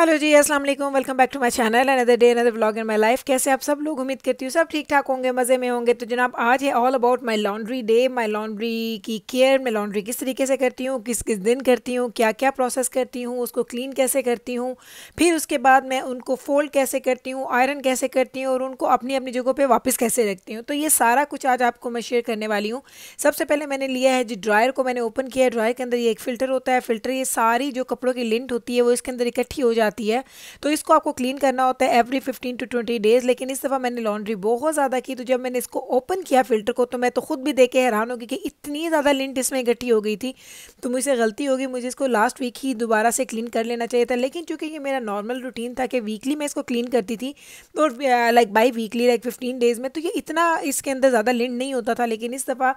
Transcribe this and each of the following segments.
hello जी अस्सलाम वालेकुम welcome back to my channel another day another vlog in my life कैसे आप सब लोग उम्मीद करती हूँ सब ठीक ठाक होंगे मज़े में होंगे तो जनाब आज है all about my laundry day my laundry की केयर मैं लॉन्ड्री किस तरीके से करती हूँ किस किस दिन करती हूँ क्या क्या प्रोसेस करती हूँ उसको क्लीन कैसे करती हूँ फिर उसके बाद मैं उनको फोल्ड कैसे करती हूँ आयरन कैसे करती हूँ और उनको अपनी अपनी जगह पर वापस कैसे रखती हूँ तो ये सारा कुछ आज आपको मैं शेयर करने वाली हूँ सबसे पहले मैंने लिया है जो ड्रायर को मैंने ओपन किया है ड्रायर के अंदर ये एक फ़िल्टर होता है फ़िल्टर ये सारी जो कपड़ों की लिंट होती है वो इसके अंदर इकट्ठी हो जाती जाती है तो इसको आपको क्लीन करना होता है every fifteen to twenty days लेकिन इस दफ़ा मैंने लॉन्ड्री बहुत ज़्यादा की तो जब मैंने इसको ओपन किया फ़िल्टर को तो मैं तो खुद भी देख के हैरान होगी कि इतनी ज़्यादा लिंट इसमें इकट्ठी हो गई थी तो मुझसे गलती होगी मुझे इसको लास्ट वीक ही दोबारा से क्लीन कर लेना चाहिए था लेकिन चूँकि ये मेरा नॉर्मल रूटीन था कि वीकली मैं इसको क्लीन करती थी तो like biweekly like fifteen days में तो ये इतना इसके अंदर ज़्यादा लिंट नहीं होता था लेकिन इस दफ़ा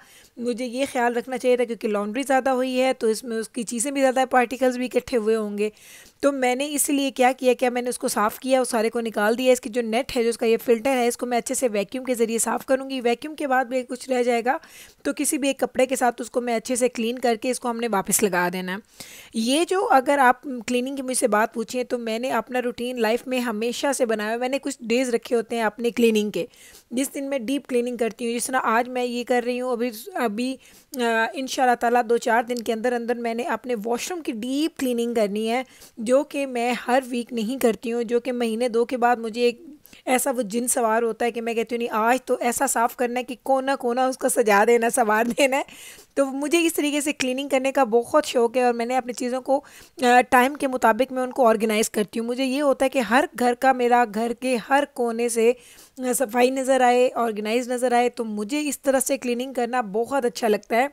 मुझे ये ख्याल रखना चाहिए था क्योंकि लॉन्ड्री ज़्यादा हुई है तो इसमें उसकी चीज़ें भी ज़्यादा पार्टिकल्स भी इकट्ठे हुए होंगे तो मैंने इसलिए क्या किया क्या मैंने उसको साफ़ किया उस सारे को निकाल दिया इसकी जो नेट है जो उसका ये फिल्टर है इसको मैं अच्छे से वैक्यूम के ज़रिए साफ़ करूँगी वैक्यूम के बाद भी कुछ रह जाएगा तो किसी भी एक कपड़े के साथ उसको मैं अच्छे से क्लीन करके इसको हमने वापस लगा देना है ये जो अगर आप क्लीनिंग की मुझसे बात पूछिए तो मैंने अपना रूटीन लाइफ में हमेशा से बनाया मैंने कुछ डेज़ रखे होते हैं अपने क्लीनिंग के जिस दिन मैं डीप क्लीनिंग करती हूँ जिस तरह आज मैं ये कर रही हूँ अभी अभी इन तला दो चार दिन के अंदर अंदर मैंने अपने वॉशरूम की डीप क्लीनिंग करनी है जो जो कि मैं हर वीक नहीं करती हूँ जो कि महीने दो के बाद मुझे एक ऐसा वो जिन सवार होता है कि मैं कहती हूँ नहीं आज तो ऐसा साफ़ करना है कि कोना कोना उसको सजा देना सवार देना है तो मुझे इस तरीके से क्लीनिंग करने का बहुत शौक है और मैंने अपनी चीज़ों को टाइम के मुताबिक मैं उनको ऑर्गेनाइज़ करती हूँ मुझे ये होता है कि हर घर का मेरा घर के हर कोने से सफाई नज़र आए ऑर्गेनाइज नज़र आए तो मुझे इस तरह से क्लिनिंग करना बहुत अच्छा लगता है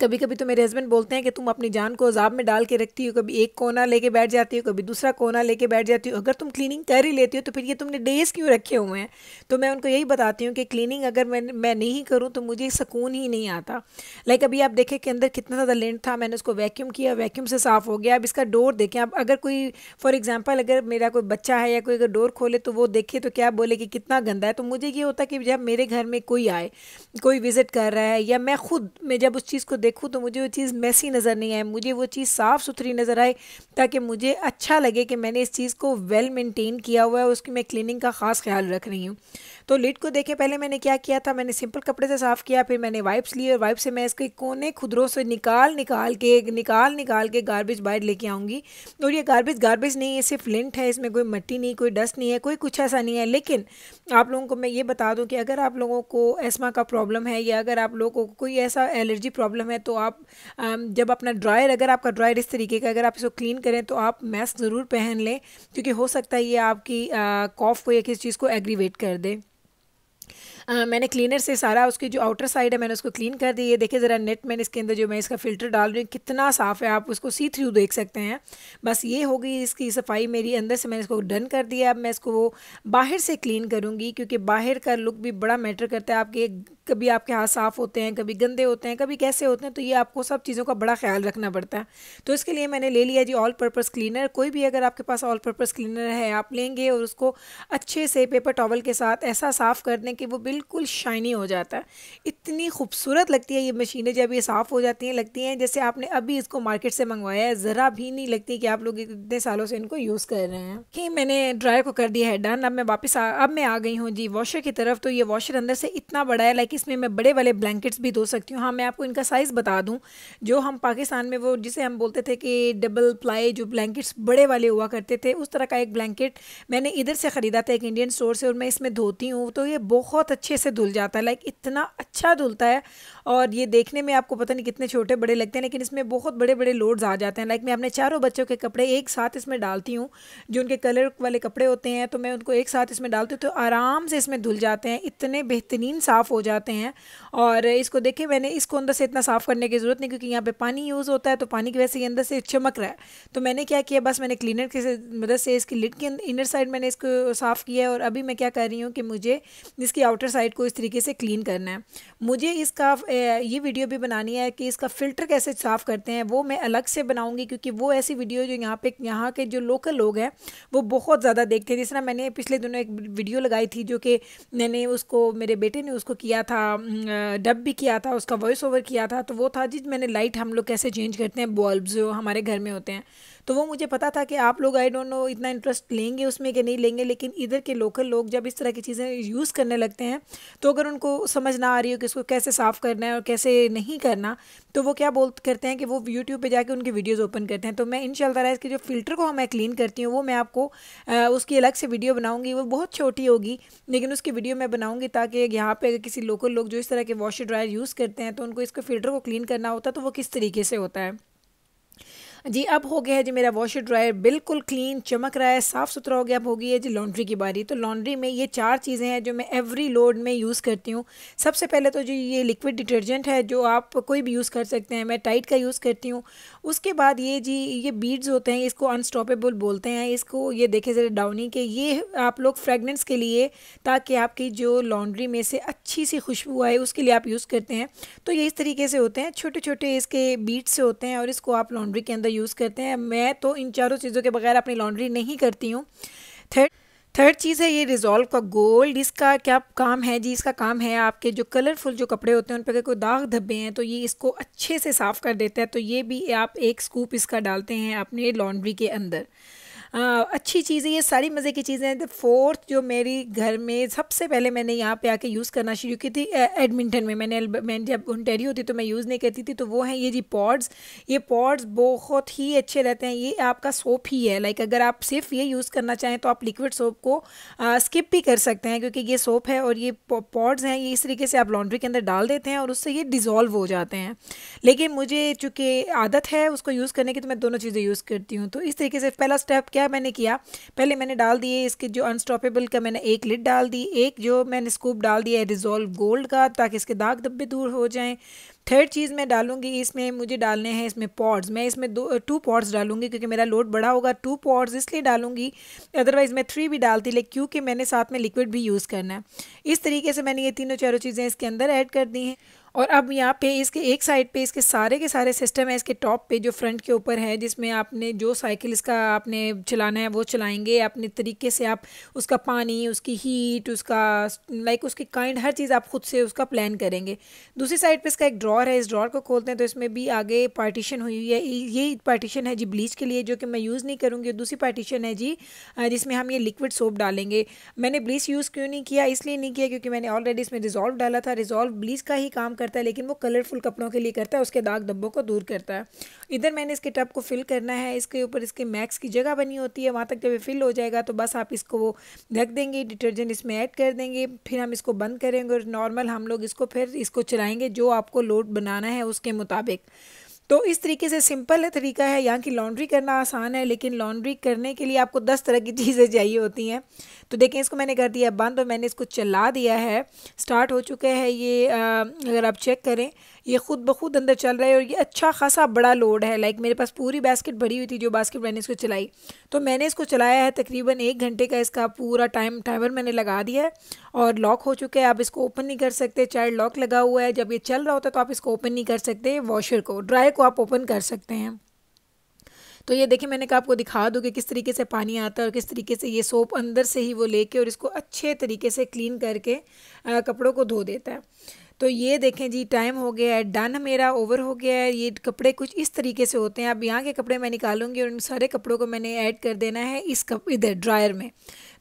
कभी कभी तो मेरे हस्बैंड बोलते हैं कि तुम अपनी जान को अजाब में डाल के रखती हो कभी एक कोना लेके बैठ जाती हो कभी दूसरा कोना लेके बैठ जाती हो अगर तुम क्लीनिंग कर ही लेती हो तो फिर ये तुमने डेज क्यों रखे हुए हैं तो मैं उनको यही बताती हूँ कि क्लीनिंग अगर मैं मैं नहीं करूँ तो मुझे सुकून ही नहीं आता लाइक अभी आप देखें कि अंदर कितना ज़्यादा लेंट था मैंने उसको वैक्यूम किया वैक्यूम से साफ़ हो गया अब इसका डोर देखें आप अगर कोई फॉर एग्ज़ाम्पल अगर मेरा कोई बच्चा है या कोई अगर डोर खोले तो वो देखे तो क्या बोले कि कितना गंदा है तो मुझे ये होता कि जब मेरे घर में कोई आए कोई विज़िट कर रहा है या मैं खुद में जब उस चीज़ को देखूँ तो मुझे वो चीज़ मैसी नज़र नहीं आए मुझे वो चीज़ साफ़ सुथरी नज़र आए ताकि मुझे अच्छा लगे कि मैंने इस चीज़ को वेल मेंटेन किया हुआ है उसकी मैं क्लीनिंग का ख़ास ख्याल रख रही हूँ तो लिड को देखें पहले मैंने क्या किया था मैंने सिंपल कपड़े से साफ़ किया फिर मैंने वाइप्स लिए और वाइप से मैं इसके कोने खुदरों से निकाल निकाल के निकाल निकाल के गार्बेज बाहर लेके आऊँगी और ये गार्बेज गार्बेज नहीं है सिर्फ लिंट है इसमें कोई मट्टी नहीं कोई डस्ट नहीं है कोई कुछ ऐसा नहीं है लेकिन आप लोगों को मैं ये बता दूँ कि अगर आप लोगों को एस्मा का प्रॉब्लम है या अगर आप लोगों को कोई ऐसा एलर्जी एलर्जी प्रॉब्लम है तो आप जब अपना ड्रायर अगर आपका ड्रायर इस तरीके का अगर आप इसको क्लीन करें तो आप मास्क ज़रूर पहन लें क्योंकि हो सकता है ये आपकी कॉफ़ को या किसी चीज़ को एग्रीवेट कर दे आ, मैंने क्लीनर से सारा उसकी जो आउटर साइड है मैंने उसको क्लीन कर दी है देखिए ज़रा नेट मैंने इसके अंदर जो मैं इसका फ़िल्टर डाल रही हूँ कितना साफ़ है आप उसको सी थ्रू देख सकते हैं बस ये हो गई इसकी सफाई मेरी अंदर से मैंने इसको डन कर दिया अब मैं इसको बाहर से क्लीन करूँगी क्योंकि बाहर का लुक भी बड़ा मैटर करता है आपके कभी आपके हाथ साफ़ होते हैं कभी गंदे होते हैं कभी कैसे होते हैं तो ये आपको सब चीज़ों का बड़ा ख्याल रखना पड़ता है तो इसके लिए मैंने ले लिया जी ऑल पर्पज़ क्लीनर कोई भी अगर आपके पास ऑल पर्पज़ क्लीनर है आप लेंगे और उसको अच्छे से पेपर टॉवल के साथ ऐसा साफ़ कर दें कि वो बिल्कुल बिल्कुल शाइनी हो जाता है इतनी खूबसूरत लगती है ये मशीनें जब ये साफ़ हो जाती हैं लगती हैं जैसे आपने अभी इसको मार्केट से मंगवाया है ज़रा भी नहीं लगती कि आप लोग इतने सालों से इनको यूज़ कर रहे हैं कि मैंने ड्रायर को कर दिया है डन अब मैं वापस अब मैं आ गई हूँ जी वॉशर की तरफ तो ये वॉशर अंदर से इतना बड़ा है लाइक इसमें मैं बड़े वाले ब्लैंकेट्स भी धो सकती हूँ हाँ मैं आपको इनका साइज़ बता दूँ जो हम पाकिस्तान में वो जिसे हम बोलते थे कि डबल प्लाई जो ब्लैंकेट्स बड़े वाले हुआ करते थे उस तरह का एक ब्लैंकेट मैंने इधर से ख़रीदा था एक इंडियन स्टोर से और मैं इसमें धोती हूँ तो ये बहुत अच्छा अच्छे से धुल जाता है लाइक इतना अच्छा धुलता है और ये देखने में आपको पता नहीं कितने छोटे बड़े लगते हैं लेकिन इसमें बहुत बड़े बड़े लोड्स आ जाते हैं लाइक मैं अपने चारों बच्चों के कपड़े एक साथ इसमें डालती हूँ जो उनके कलर वाले कपड़े होते हैं तो मैं उनको एक साथ इसमें डालती हूँ तो आराम से इसमें धुल जाते हैं इतने बेहतरीन साफ़ हो जाते हैं और इसको देखिए मैंने इसको अंदर से इतना साफ़ करने की ज़रूरत नहीं क्योंकि यहाँ पर पानी यूज़ होता है तो पानी की वजह से ये अंदर से चमक रहा है तो मैंने क्या किया बस मैंने क्लीनर की मदद से इसकी लिड के इनर साइड मैंने इसको साफ़ किया है और अभी मैं क्या कर रही हूँ कि मुझे इसकी आउटर साइड को इस तरीके से क्लीन करना है मुझे इसका ये वीडियो भी बनानी है कि इसका फ़िल्टर कैसे साफ़ करते हैं वो मैं अलग से बनाऊँगी क्योंकि वो ऐसी वीडियो जो यहाँ पे यहाँ के जो लोकल लोग हैं वो बहुत ज़्यादा देखते हैं जिस तरह मैंने पिछले दिनों एक वीडियो लगाई थी जो कि मैंने उसको मेरे बेटे ने उसको किया था डब भी किया था उसका वॉइस ओवर किया था तो वो था जिस मैंने लाइट हम लोग कैसे चेंज करते हैं बल्ब जो हमारे घर में होते हैं तो वो मुझे पता था कि आप लोग आई डोंट नो इतना इंटरेस्ट लेंगे उसमें कि नहीं लेंगे लेकिन इधर के लोकल लोग जब इस तरह की चीज़ें यूज़ करने लगते हैं हैं तो अगर उनको समझ ना आ रही हो कि उसको कैसे साफ़ करना है और कैसे नहीं करना तो वो क्या बोल करते हैं कि वो यूट्यूब पर जाके उनकी वीडियोज़ ओपन करते हैं तो मैं इन शाला इसके जो फ़िल्टर को मैं क्लीन करती हूँ वो मैं आपको उसकी अलग से वीडियो बनाऊँगी वो बहुत छोटी होगी लेकिन उसकी वीडियो मैं बनाऊँगी ताकि यहाँ पर अगर किसी लोकल लोग जो इस तरह के वॉशर ड्रायर यूज़ करते हैं तो उनको इसके फ़िल्टर को क्लीन करना होता है तो वो किस तरीके से होता है जी अब हो गया है जी मेरा वॉशर ड्रायर बिल्कुल क्लीन चमक रहा है साफ़ सुथरा हो गया अब हो गई है जी लॉन्ड्री की बारी तो लॉन्ड्री में ये चार चीज़ें हैं जो मैं एवरी लोड में यूज़ करती हूँ सबसे पहले तो जो ये लिक्विड डिटर्जेंट है जो आप कोई भी यूज़ कर सकते हैं मैं टाइट का यूज़ करती हूँ उसके बाद ये जी ये बीड्स होते हैं इसको अनस्टॉपेबल बोलते हैं इसको ये देखे ज़रा डाउनी के ये आप लोग फ्रेगनेंस के लिए ताकि आपकी जो लॉन्ड्री में से अच्छी सी खुशबू आए उसके लिए आप यूज़ करते हैं तो ये इस तरीके से होते हैं छोटे छोटे इसके बीट्स से होते हैं और इसको आप लॉन्ड्री के अंदर यूज़ करते हैं मैं तो इन चारों चीज़ों के बगैर अपनी लॉन्ड्री नहीं करती हूँ थर्ड थर्ड चीज़ है ये रिजॉल्व का गोल्ड इसका क्या काम है जी इसका काम है आपके जो कलरफुल जो कपड़े होते हैं उन पर अगर कोई दाग धब्बे हैं तो ये इसको अच्छे से साफ़ कर देता है तो ये भी आप एक स्कूप इसका डालते हैं अपने लॉन्ड्री के अंदर अच्छी चीज़ें ये सारी मज़े की चीज़ें द फोर्थ जो मेरी घर में सबसे पहले मैंने यहाँ पे आके यूज़ करना शुरू की थी एडमिंटन में मैंने मैं जब ओंटेरी होती तो मैं यूज़ नहीं करती थी तो वो हैं ये जी पॉड्स ये पॉड्स बहुत ही अच्छे रहते हैं ये आपका सोप ही है लाइक अगर आप सिर्फ ये यूज़ करना चाहें तो आप लिक्विड सोप को स्किप भी कर सकते हैं क्योंकि ये सोप है और ये पॉड्स हैं ये इस तरीके से आप लॉन्ड्री के अंदर डाल देते हैं और उससे ये डिज़ोल्व हो जाते हैं लेकिन मुझे चूँकि आदत है उसको यूज़ करने की तो मैं दोनों चीज़ें यूज़ करती हूँ तो इस तरीके से पहला स्टेप क्या क्या मैंने किया पहले मैंने डाल दिए इसके जो अनस्टॉपेबल का मैंने एक लिड डाल दी एक जो मैंने स्कूप डाल दिया है रिजोल्व गोल्ड का ताकि इसके दाग धब्बे दूर हो जाएँ थर्ड चीज़ मैं डालूंगी इसमें मुझे डालने हैं इसमें पॉड्स मैं इसमें दो टू पॉड्स डालूंगी क्योंकि मेरा लोड बड़ा होगा टू पॉड्स इसलिए डालूंगी अदरवाइज़ मैं थ्री भी डालती लेकिन क्योंकि मैंने साथ में लिक्विड भी यूज़ करना है इस तरीके से मैंने ये तीनों चारों चीज़ें इसके अंदर ऐड कर दी हैं और अब यहाँ पे इसके एक साइड पे इसके सारे के सारे सिस्टम है इसके टॉप पे जो फ्रंट के ऊपर है जिसमें आपने जो साइकिल इसका आपने चलाना है वो चलाएंगे अपने तरीके से आप उसका पानी उसकी हीट उसका लाइक उसकी काइंड हर चीज़ आप खुद से उसका प्लान करेंगे दूसरी साइड पर इसका एक ड्रॉर है इस ड्रॉर को खोलते हैं तो इसमें भी आगे पार्टीशन हुई हुई है ये पार्टीशन है जी ब्लीच के लिए जो कि मैं यूज़ नहीं करूँगी दूसरी पार्टीशन है जी जिसमें हम ये लिक्विड सोप डालेंगे मैंने ब्लीच यूज़ क्यों नहीं किया इसलिए नहीं किया क्योंकि मैंने ऑलरेडी इसमें रिजॉल्व डाला था रिजॉल्व ब्लीच का ही काम कर करता है लेकिन वो कलरफुल कपड़ों के लिए करता है उसके दाग धब्बों को दूर करता है इधर मैंने इसके टब को फिल करना है इसके ऊपर इसके मैक्स की जगह बनी होती है वहाँ तक जब ये फिल हो जाएगा तो बस आप इसको वो ढक देंगे डिटर्जेंट इसमें ऐड कर देंगे फिर हम इसको बंद करेंगे और नॉर्मल हम लोग इसको फिर इसको चलाएँगे जो आपको लोड बनाना है उसके मुताबिक तो इस तरीके से सिंपल है तरीका है यहाँ की लॉन्ड्री करना आसान है लेकिन लॉन्ड्री करने के लिए आपको दस तरह की चीज़ें चाहिए होती हैं तो देखें इसको मैंने कर दिया बंद और मैंने इसको चला दिया है स्टार्ट हो चुका है ये अगर आप चेक करें ये खुद ब खुद अंदर चल रहा है और ये अच्छा खासा बड़ा लोड है लाइक मेरे पास पूरी बास्केट भरी हुई थी जो बास्केट मैंने इसको चलाई तो मैंने इसको चलाया है तकरीबन एक घंटे का इसका पूरा टाइम टाइमर मैंने लगा दिया है और लॉक हो चुका है आप इसको ओपन नहीं कर सकते चाइल्ड लॉक लगा हुआ है जब ये चल रहा होता है तो आप इसको ओपन नहीं कर सकते वॉशर को ड्राई को आप ओपन कर सकते हैं तो ये देखिए मैंने कहा आपको दिखा दूँ कि किस तरीके से पानी आता है और किस तरीके से ये सोप अंदर से ही वो लेके और इसको अच्छे तरीके से क्लीन करके आ, कपड़ों को धो देता है तो ये देखें जी टाइम हो गया है डन मेरा ओवर हो गया है ये कपड़े कुछ इस तरीके से होते हैं अब यहाँ के कपड़े मैं निकालूंगी और उन सारे कपड़ों को मैंने ऐड कर देना है इस कप इधर ड्रायर में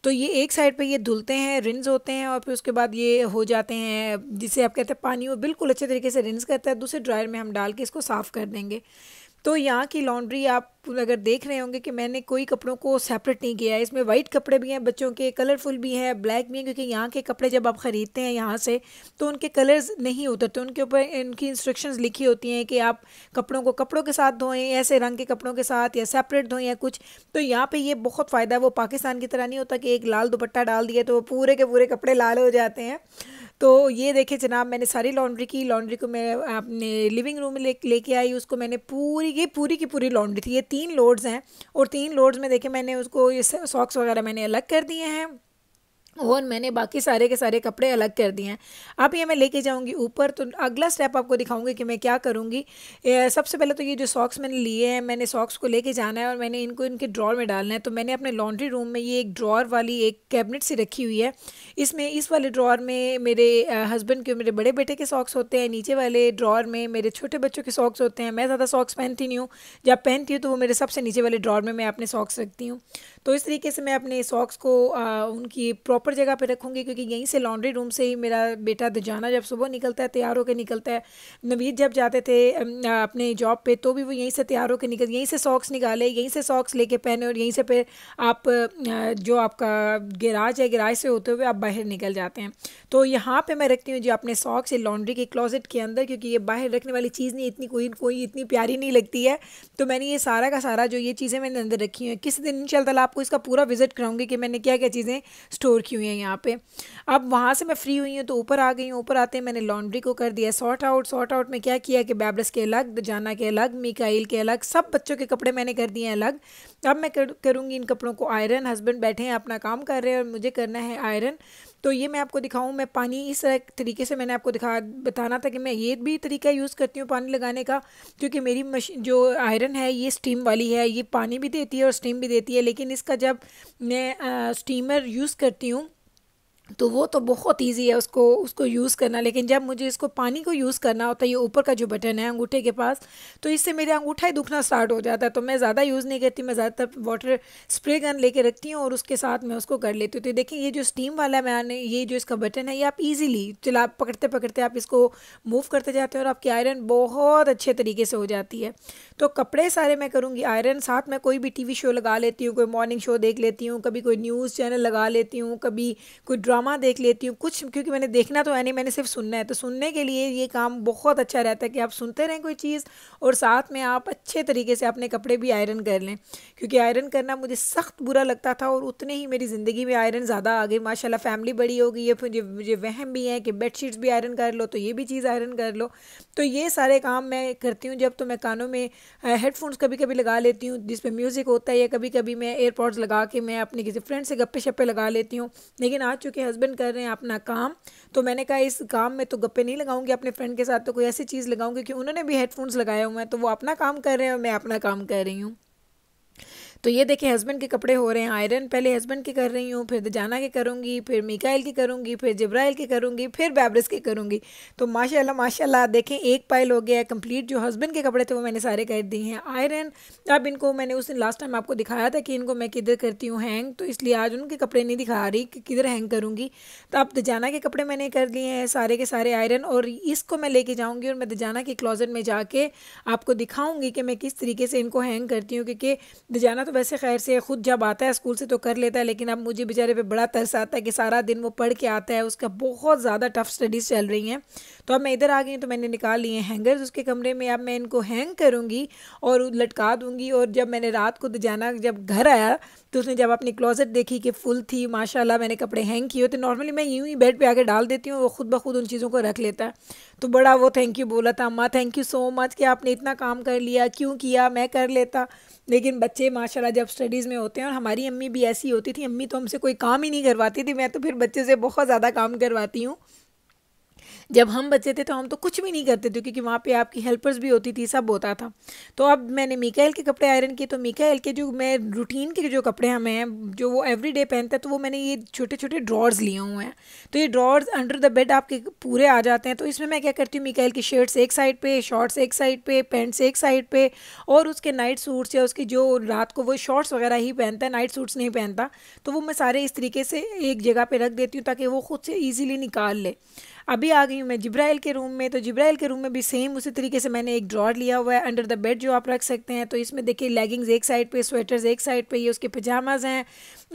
तो ये एक साइड पे ये धुलते हैं रिन्स होते हैं और फिर उसके बाद ये हो जाते हैं जिसे आप कहते हैं पानी वो बिल्कुल अच्छे तरीके से रिन्स करता है दूसरे ड्रायर में हम डाल के इसको साफ़ कर देंगे तो यहाँ की लॉन्ड्री आप अगर देख रहे होंगे कि मैंने कोई कपड़ों को सेपरेट नहीं किया है इसमें वाइट कपड़े भी हैं बच्चों के कलरफुल भी हैं ब्लैक भी हैं क्योंकि यहाँ के कपड़े जब आप ख़रीदते हैं यहाँ से तो उनके कलर्स नहीं उतरते तो उनके ऊपर इनकी इंस्ट्रक्शंस लिखी होती हैं कि आप कपड़ों को कपड़ों के साथ धोएं ऐसे रंग के कपड़ों के साथ या सेपरेट धोएं या कुछ तो यहाँ पर ये बहुत फ़ायदा है वो पाकिस्तान की तरह नहीं होता कि एक लाल दुपट्टा डाल दिया तो वो पूरे के पूरे कपड़े लाल हो जाते हैं तो ये देखे जनाब मैंने सारी लॉन्ड्री की लॉन्ड्री को मैं अपने लिविंग रूम में ले लेके आई उसको मैंने पूरी ये पूरी की पूरी लॉन्ड्री थी ये तीन लोड्स हैं और तीन लोड्स में देखे मैंने उसको ये सॉक्स वगैरह मैंने अलग कर दिए हैं और मैंने बाकी सारे के सारे कपड़े अलग कर दिए हैं अब ये मैं लेके जाऊंगी ऊपर तो अगला स्टेप आपको दिखाऊंगी कि मैं क्या करूंगी सबसे पहले तो ये जो सॉक्स मैंने लिए हैं मैंने सॉक्स को लेके जाना है और मैंने इनको इनके ड्रॉर में डालना है तो मैंने अपने लॉन्ड्री रूम में ये एक ड्रॉर वाली एक कैबिनेट सी रखी हुई है इसमें इस वाले ड्रॉर में मेरे हस्बैंड के मेरे बड़े बेटे के सॉक्स होते हैं नीचे वाले ड्रॉर में मेरे छोटे बच्चों के सॉक्स होते हैं मैं ज़्यादा सॉक्स पहनती नहीं हूँ जब पहनती हूँ तो वो मेरे सबसे नीचे वाले ड्रॉर में मैं अपने सॉक्स रखती हूँ तो इस तरीके से मैं अपने सॉक्स को आ, उनकी प्रॉपर जगह पर रखूँगी क्योंकि यहीं से लॉन्ड्री रूम से ही मेरा बेटा दजाना जब सुबह निकलता है तैयार होकर निकलता है नवीद जब जाते थे अपने जॉब पर तो भी वो यहीं से तैयार होकर निकल यहीं से सॉक्स निकाले यहीं से सॉक्स लेके पहने और यहीं से फिर आप जो आपका गैराज है गैराज से होते हुए आप बाहर निकल जाते हैं तो यहाँ पर मैं रखती हूँ जो अपने सॉक्स ये लॉन्ड्री के क्लोजेट के अंदर क्योंकि ये बाहर रखने वाली चीज़ नहीं इतनी कोई कोई इतनी प्यारी नहीं लगती है तो मैंने ये सारा का सारा जो ये चीज़ें मैंने अंदर रखी हैं किस दिन इन आपको इसका पूरा विजिट कराऊंगी कि मैंने क्या क्या चीज़ें स्टोर की हुई हैं यहाँ पे अब वहाँ से मैं फ्री हुई हूँ तो ऊपर आ गई हूँ ऊपर आते मैंने लॉन्ड्री को कर दिया सॉर्ट आउट सॉर्ट आउट में क्या किया कि बैबलस के अलग जाना के अलग मिकाइल के अलग सब बच्चों के कपड़े मैंने कर दिए अलग अब मैं कर करूँगी इन कपड़ों को आयरन हस्बैंड बैठे हैं अपना काम कर रहे हैं और मुझे करना है आयरन तो ये मैं आपको दिखाऊँ मैं पानी इस तरीके से मैंने आपको दिखा बताना था कि मैं ये भी तरीका यूज़ करती हूँ पानी लगाने का क्योंकि मेरी मशीन जो आयरन है ये स्टीम वाली है ये पानी भी देती है और स्टीम भी देती है लेकिन इसका जब मैं आ, स्टीमर यूज़ करती हूँ तो वो तो बहुत इजी है उसको उसको यूज़ करना लेकिन जब मुझे इसको पानी को यूज़ करना होता है ये ऊपर का जो बटन है अंगूठे के पास तो इससे मेरे अंगूठा ही दुखना स्टार्ट हो जाता है तो मैं ज़्यादा यूज़ नहीं करती मैं ज़्यादातर वाटर स्प्रे गन लेके रखती हूँ और उसके साथ मैं उसको कर लेती हूँ तो देखिए ये जो स्टीम वाला मैंने ये जो इसका बटन है ये आप ईजिली चला पकड़ते पकड़ते आप इसको मूव करते जाते हैं और आपकी आयरन बहुत अच्छे तरीके से हो जाती है तो कपड़े सारे मैं करूँगी आयरन साथ में कोई भी टी शो लगा लेती हूँ कोई मॉर्निंग शो देख लेती हूँ कभी कोई न्यूज़ चैनल लगा लेती हूँ कभी कोई ड्रामा देख लेती हूँ कुछ क्योंकि मैंने देखना तो है नहीं मैंने सिर्फ सुनना है तो सुनने के लिए ये काम बहुत अच्छा रहता है कि आप सुनते रहें कोई चीज़ और साथ में आप अच्छे तरीके से अपने कपड़े भी आयरन कर लें क्योंकि आयरन करना मुझे सख्त बुरा लगता था और उतने ही मेरी ज़िंदगी में आयरन ज़्यादा आ गई माशाला फैमिली बड़ी हो गई है फिर मुझे वहम भी है कि बेड भी आयरन कर लो तो ये भी चीज़ आयरन कर लो तो ये सारे काम मैं करती हूँ जब तो मैं कानों में हेडफोन्स कभी कभी लगा लेती हूँ जिसमें म्यूज़िक होता है या कभी कभी मैं एयरपोर्ट्स लगा के मैं अपने किसी फ्रेंड से गप्पे शप्पे लगा लेती हूँ लेकिन आज चूँकि हस्बैंड कर रहे हैं अपना काम तो मैंने कहा इस काम में तो गप्पे नहीं लगाऊंगी अपने फ्रेंड के साथ तो कोई ऐसी चीज़ लगाऊंगी कि उन्होंने भी हेडफोन्स लगाए हुए हैं तो वो अपना काम कर रहे हैं और मैं अपना काम कर रही हूँ तो ये देखें हस्बैंड के कपड़े हो रहे हैं आयरन पहले हस्बैंड के कर रही हूँ फिर जाना के करूँगी फिर मिकाइल के करूँगी फिर जब्राइल के करूँगी फिर बैब्रिस के करूँगी तो माशाल्लाह माशाल्लाह देखें एक पाइल हो गया है कम्प्लीट जो हस्बैंड के कपड़े थे वो मैंने सारे कर दिए हैं आयरन अब इनको मैंने उस दिन लास्ट टाइम आपको दिखाया था कि इनको मैं किधर करती हूँ हैंग तो इसलिए आज उनके कपड़े नहीं दिखा रही कि किधर हैंग करूँगी तो अब दजाना के कपड़े मैंने कर लिए हैं सारे के सारे आयरन और इसको मैं लेके जाऊँगी और मैं दजाना के क्लोज़ेट में जाके आपको दिखाऊँगी कि मैं किस तरीके से इनको हैंग करती हूँ क्योंकि दजाना तो वैसे खैर से खुद जब आता है स्कूल से तो कर लेता है लेकिन अब मुझे बेचारे पे बड़ा तरस आता है कि सारा दिन वो पढ़ के आता है उसका बहुत ज़्यादा टफ स्टडीज़ चल रही हैं तो अब मैं इधर आ गई तो मैंने निकाल लिए हैंगर्स उसके कमरे में अब मैं इनको हैंग करूँगी और लटका दूँगी और जब मैंने रात को तो जाना जब घर आया तो उसने जब अपनी क्लोज़ेट देखी कि फुल थी माशाल्लाह मैंने कपड़े हैंग किए तो नॉर्मली मैं यूँ ही बेड पे आके डाल देती हूँ वो खुद ब खुद उन चीज़ों को रख लेता है तो बड़ा वो थैंक यू बोला था अम्मा थैंक यू सो मच कि आपने इतना काम कर लिया क्यों किया मैं कर लेता लेकिन बच्चे माशाल्लाह जब स्टडीज़ में होते हैं और हमारी अम्मी भी ऐसी होती थी अम्मी तो हमसे कोई काम ही नहीं करवाती थी मैं तो फिर बच्चे से बहुत ज़्यादा काम करवाती हूँ जब हम बच्चे थे तो हम तो कुछ भी नहीं करते थे क्योंकि वहाँ पे आपकी हेल्पर्स भी होती थी सब होता था तो अब मैंने मिकाइल के कपड़े आयरन किए तो मिकाइल के जो मैं रूटीन के जो कपड़े हमें जो वो एवरी डे पहनते हैं तो वो मैंने ये छोटे छोटे ड्रॉर्स लिए हुए हैं तो ये ड्रॉर्स अंडर द बेड आपके पूरे आ जाते हैं तो इसमें मैं क्या करती हूँ मिकाइल की शर्ट्स एक साइड पर शॉर्ट्स एक साइड पर पैंट्स एक साइड पर और उसके नाइट सूट्स या उसकी जो रात को वो शॉर्ट्स वगैरह ही पहनता है नाइट सूट्स नहीं पहनता तो वो मैं सारे इस तरीके से एक जगह पर रख देती हूँ ताकि वो खुद से ईजिली निकाल ले अभी आ गई हूँ मैं जिब्राइल के रूम में तो जिब्राइल के रूम में भी सेम उसी तरीके से मैंने एक ड्रॉर लिया हुआ है अंडर द बेड जो आप रख सकते हैं तो इसमें देखिए लेगिंग्स एक साइड पे स्वेटर्स एक साइड पे ये उसके पजामाज हैं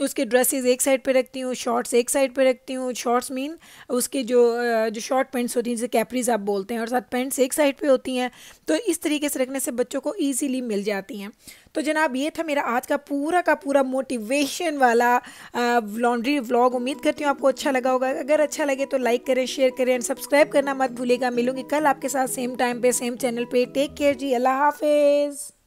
उसके ड्रेसेस एक साइड पे रखती हूँ शॉर्ट्स एक साइड पे रखती हूँ शॉर्ट्स मीन उसके जो जो शॉर्ट पेंट्स होती हैं जैसे कैपरीज आप बोलते हैं और साथ पेंट्स एक साइड पर होती हैं तो इस तरीके से रखने से बच्चों को ईजिली मिल जाती हैं तो जनाब ये था मेरा आज का पूरा का पूरा मोटिवेशन वाला लॉन्ड्री व्लॉग उम्मीद करती हूँ आपको अच्छा लगा होगा अगर अच्छा लगे तो लाइक करें शेयर करें एंड सब्सक्राइब करना मत भूलेगा मिलूंगी कल आपके साथ सेम टाइम पे सेम चैनल पे टेक केयर जी अल्लाह हाफिज़